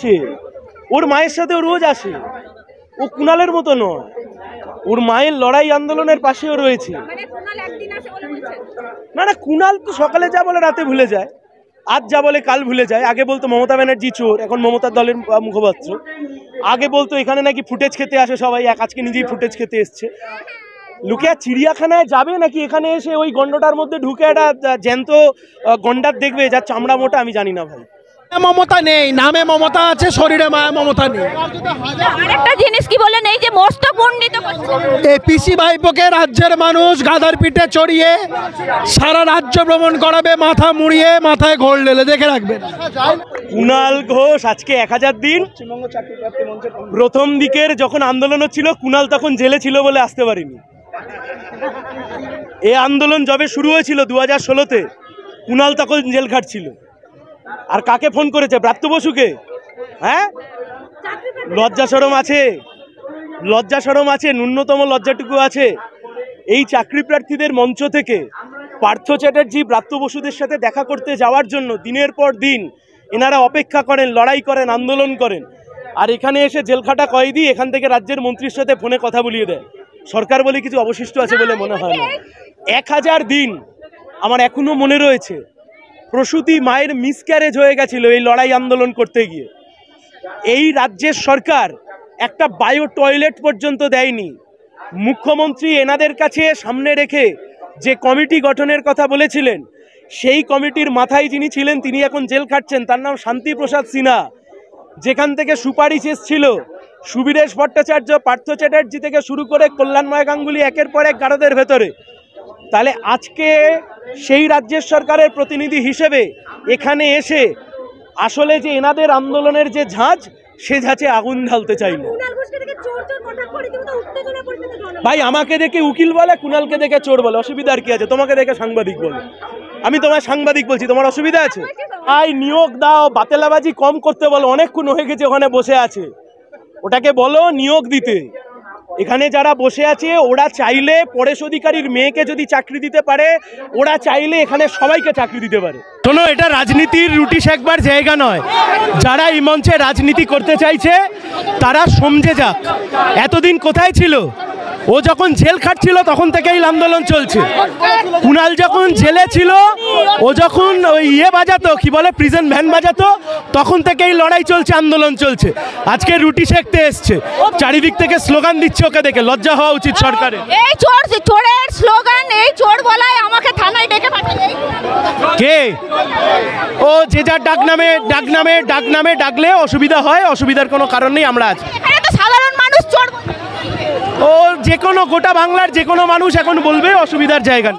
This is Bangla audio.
সে ওর মায়ের সাথে ও রোজ আসে ও কুণালের মতো নয় ওর মায়ের লড়াই আন্দোলনের পাশেও রয়েছে মানে না না কুণাল তো সকালে যা বলে রাতে ভুলে যায় আজ যা বলে কাল ভুলে যায় আগে বলতো মমতা ব্যানার্জি চোর এখন মমতার দলের মুখপাত্র আগে বলতো এখানে নাকি ফুটেজ খেতে আসে সবাই এক আজকে নিজেই ফুটেজ খেতে এসছে লোকে আর চিড়িয়াখানায় যাবে নাকি এখানে এসে ওই গন্ডটার মধ্যে ঢুকে একটা জ্যান্ত গন্ডার দেখবে যার চামড়া মোটা আমি জানি না ভাই মমতা নেই নামে মমতা আছে শরীরে মায়া মমতা নেই আরেকটা জিনিস কি বলেন এই যে মস্ত উন্নীত পিসি ভাইপোকে রাজ্যের মানুষ গাদার পিঠে চড়িয়ে সারা রাজ্য ভ্রমণ করাবে মাথা মুড়িয়ে মাথায় ঘোল ঢেলে দেখে রাখবেন কুনাল ঘোষ আজকে এক হাজার দিন প্রথম দিকের যখন আন্দোলন হচ্ছিল কুনাল তখন জেলে ছিল বলে আসতে পারিনি এ আন্দোলন যবে শুরু হয়েছিল দু হাজার ষোলোতে কুনাল তখন জেল খাটছিল আর কাকে ফোন করেছে ব্রাত্য বসুকে হ্যাঁ লজ্জা সরম আছে লজ্জা সরম আছে ন্যূনতম লজ্জাটুকু আছে এই চাকরি প্রার্থীদের মঞ্চ থেকে পার্থ চ্যাটার্জি ব্রাত্য বসুদের সাথে দেখা করতে যাওয়ার জন্য দিনের পর দিন এনারা অপেক্ষা করেন লড়াই করেন আন্দোলন করেন আর এখানে এসে জেলখাটা কয়েদি এখান থেকে রাজ্যের মন্ত্রীর সাথে ফোনে কথা বলিয়ে দেয় সরকার বলে কিছু অবশিষ্ট আছে বলে মনে হয় না এক হাজার দিন আমার এখনও মনে রয়েছে প্রসূতি মায়ের মিসক্যারেজ হয়ে গেছিল এই লড়াই আন্দোলন করতে গিয়ে এই রাজ্যের সরকার একটা বায়ো টয়লেট পর্যন্ত দেয়নি মুখ্যমন্ত্রী এনাদের কাছে সামনে রেখে যে কমিটি গঠনের কথা বলেছিলেন সেই কমিটির মাথায় যিনি ছিলেন তিনি এখন জেল খাটছেন তার নাম শান্তিপ্রসাদ সিনহা যেখান থেকে সুপারিশ এসছিল সুবীরেশ ভট্টাচার্য পার্থ চ্যাটার্জি থেকে শুরু করে কল্যাণময় গাঙ্গুলি একের পর এক গারদের ভেতরে তাহলে আজকে সেই রাজ্যের সরকারের প্রতিনিধি হিসেবে এখানে এসে আসলে যে এনাদের আন্দোলনের যে ঝাঁজ সে ঝাঁচে আগুন ঢালতে চাইল ভাই আমাকে দেখে উকিল বলে কুণালকে দেখে চোর বলে অসুবিধার কি আছে তোমাকে দেখে সাংবাদিক বলে আমি তোমার সাংবাদিক বলছি তোমার অসুবিধা আছে আই নিয়োগ দাও বাতেলাবাজি কম করতে বলো অনেকক্ষণ হয়ে গেছে ওখানে বসে আছে ওটাকে বলো নিয়োগ দিতে এখানে যারা বসে আছে ওরা চাইলে পরেশ অধিকারীর মেয়েকে যদি চাকরি দিতে পারে ওরা চাইলে এখানে সবাইকে চাকরি দিতে পারে শোনো এটা রাজনীতির রুটি শেখবার জায়গা নয় যারা এই মঞ্চে রাজনীতি করতে চাইছে তারা সমঝে যাক এতদিন কোথায় ছিল ও যখন জেল খাটছিল তখন থেকে এই আন্দোলন চলছে কুনাল যখন জেলে ছিল ও যখন ওই ইয়ে বাজাতো কি বলে প্রিজেন ভ্যান বাজাতো তখন থেকে এই লড়াই চলছে আন্দোলন চলছে আজকে রুটি শেখতে এসছে চারিদিক থেকে স্লোগান দিচ্ছে ওকে দেখে লজ্জা হওয়া উচিত সরকারের এই চোর চোরের স্লোগান এই চোর বলায় আমাকে থানায় ডেকে পাঠায় কে ও যে যার ডাক নামে ডাক নামে ডাক নামে ডাকলে অসুবিধা হয় অসুবিধার কোনো কারণ নেই আমরা আজ সাধারণ ও যে কোনো গোটা বাংলার যে কোনো মানুষ এখন বলবে অসুবিধার জায়গা